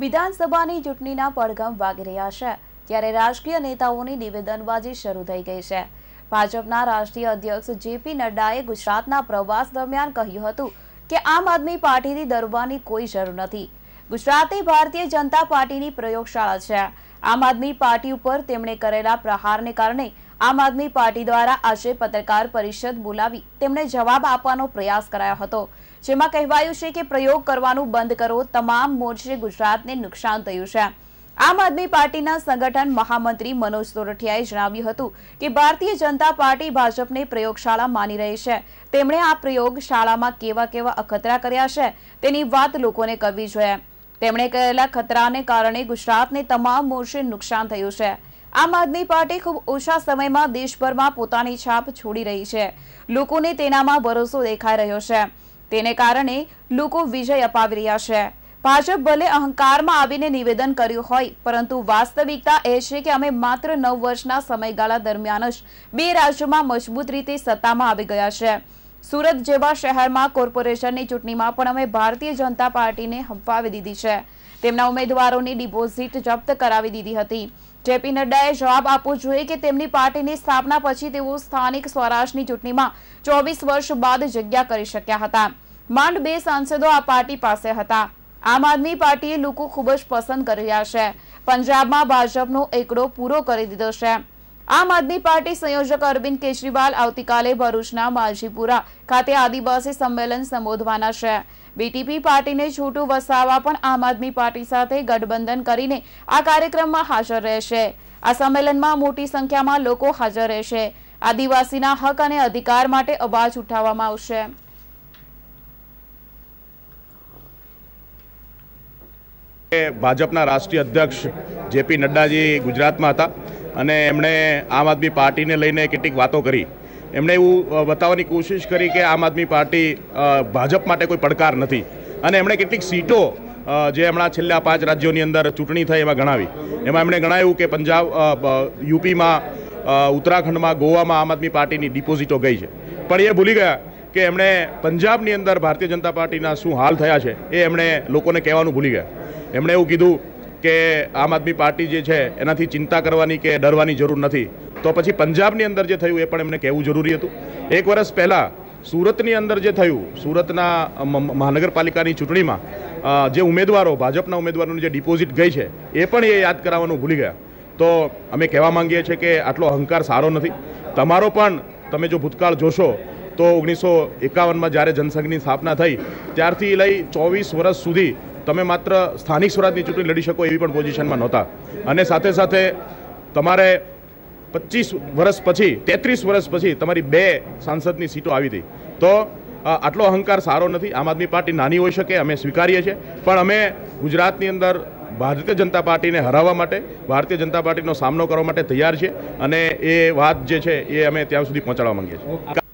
વિધાનસભાની ચૂંટણીના પડઘમ વાગી રહ્યા છે ત્યારે રાજકીય નેતાઓની નિવેદનબાજી શરૂ થઈ ગઈ છે ભાજપના રાષ્ટ્રીય અધ્યક્ષ જેપી નડ્ડાએ ગુજરાતના પ્રવાસ દરમિયાન કહ્યું હતું કે આમ આદમી પાર્ટીથી ડરવાની કોઈ જરૂર નથી ગુજરાતે ભારતીય જનતા પાર્ટીની પ્રયોગશાળા છે આમ આદમી પાર્ટી ઉપર તેમણે કરેલા પ્રહારને કારણે આમ આદમી પાર્ટી દ્વારા આજે પત્રકાર પરિષદ બોલાવી તેમણે જવાબ આપવાનો પ્રયાસ કરાયો હતો જેમાં કહેવાયું છે કે પ્રયોગ કરવાનું બંધ કરો તમામ મોરચે ગુજરાતને નુકસાન થયું છે આમ આદમી પાર્ટીના સંગઠન મહામંત્રી મનોજ સોરઠિયાએ જણાવ્યું હતું કે ભારતીય જનતા પાર્ટી ભાજપને પ્રયોગશાળા માની રહી છે તેમણે આ પ્રયોગશાળામાં કેવા કેવા અખતરા કર્યા છે તેની વાત લોકોને કરવી જોઈએ તેમણે કરેલા ખતરાને કારણે ગુજરાતને તમામ મોરચે નુકસાન થયું છે આમ આદમી પાર્ટી ખૂબ ઓછા સમયમાં દેશભરમાં પોતાની છાપ છોડી રહી છે લોકોને તેનામાં ભરોસો દેખાઈ રહ્યો છે તેને કારણે લોકો વિજય અપાવી રહ્યા છે ભાજપ ભલે અહંકારમાં આવીને નિવેદન કર્યું હોય પરંતુ વાસ્તવિકતા એ છે કે અમે માત્ર નવ વર્ષના સમયગાળા દરમિયાન જ બે રાજ્યોમાં મજબૂત રીતે સત્તામાં આવી ગયા છે સુરત જેવા શહેરમાં કોર્પોરેશનની ચૂંટણીમાં પણ અમે ભારતીય જનતા પાર્ટીને હંફાવી દીધી છે તેમના ઉમેદવારોની ડિપોઝિટ જપ્ત કરાવી દીધી હતી જેપી નડ્ડાએ જવાબ આપવો જોઈએ કે તેમની પાર્ટીની સ્થાપના પછી તેઓ સ્થાનિક સ્વરાજની ચૂંટણીમાં ચોવીસ વર્ષ બાદ જગ્યા કરી શક્યા હતા માંડ બે સાંસદો આ પાર્ટી પાસે હતા આમ આદમી પાર્ટીએ લોકો ખૂબ જ પસંદ કર્યા છે પંજાબમાં ભાજપનો એકડો પૂરો કરી દીધો છે આમ આદમી પાર્ટી સંયોજક અરવિંદ કેજરીવાલ આવતીકાલે ભરૂચના માલજીપુરા ખાતે આદિવાસી સંમેલન સંબોધવાના છે બીટીપી પાર્ટીને છૂટુ વસાવા પણ આમ આદમી પાર્ટી સાથે ગઠબંધન કરીને આ કાર્યક્રમમાં હાજર રહેશે આ સંમેલનમાં મોટી સંખ્યામાં લોકો હાજર રહેશે આદિવાસીના હક અને અધિકાર માટે અવાજ ઉઠાવવામાં આવશે ભાજપના રાષ્ટ્રીય અધ્યક્ષ જેપી નડ્ડાજી ગુજરાતમાં હતા અને એમણે આમ આદમી પાર્ટીને લઈને કેટલીક વાતો કરી એમણે એવું બતાવવાની કોશિશ કરી કે આમ આદમી પાર્ટી ભાજપ માટે કોઈ પડકાર નથી અને એમણે કેટલીક સીટો જે હમણાં છેલ્લા પાંચ રાજ્યોની અંદર ચૂંટણી થઈ એમાં ગણાવી એમાં એમણે ગણાયું કે પંજાબ યુપીમાં ઉત્તરાખંડમાં ગોવામાં આમ આદમી પાર્ટીની ડિપોઝિટો ગઈ છે પણ એ ભૂલી ગયા કે એમણે પંજાબની અંદર ભારતીય જનતા પાર્ટીના શું હાલ થયા છે એ એમણે લોકોને કહેવાનું ભૂલી ગયા એમણે એવું કીધું કે આમ આદમી પાર્ટી જે છે એનાથી ચિંતા કરવાની કે ડરવાની જરૂર નથી તો પછી પંજાબની અંદર જે થયું એ પણ એમને કહેવું જરૂરી હતું એક વર્ષ પહેલાં સુરતની અંદર જે થયું સુરતના મહાનગરપાલિકાની ચૂંટણીમાં જે ઉમેદવારો ભાજપના ઉમેદવારોની જે ડિપોઝિટ ગઈ છે એ પણ એ યાદ કરાવવાનું ભૂલી ગયા તો અમે કહેવા માંગીએ છીએ કે આટલો અહંકાર સારો નથી તમારો પણ તમે જો ભૂતકાળ જોશો તો ઓગણીસો એકાવનમાં જ્યારે જનસંઘની સ્થાપના થઈ ત્યારથી લઈ ચોવીસ વર્ષ સુધી તમે માત્ર સ્થાનિક સ્વરાજની ચૂંટણી લડી શકો એવી પણ પોઝિશનમાં નહોતા અને સાથે સાથે તમારે પચીસ વર્ષ પછી તેત્રીસ વર્ષ પછી તમારી બે સાંસદની સીટો આવી હતી તો આટલો અહંકાર સારો નથી આમ આદમી પાર્ટી નાની હોઈ શકે અમે સ્વીકારીએ છીએ પણ અમે ગુજરાતની અંદર ભારતીય જનતા પાર્ટીને હરાવવા માટે ભારતીય જનતા પાર્ટીનો સામનો કરવા માટે તૈયાર છે અને એ વાત જે છે એ અમે ત્યાં સુધી પહોંચાડવા માંગીએ છીએ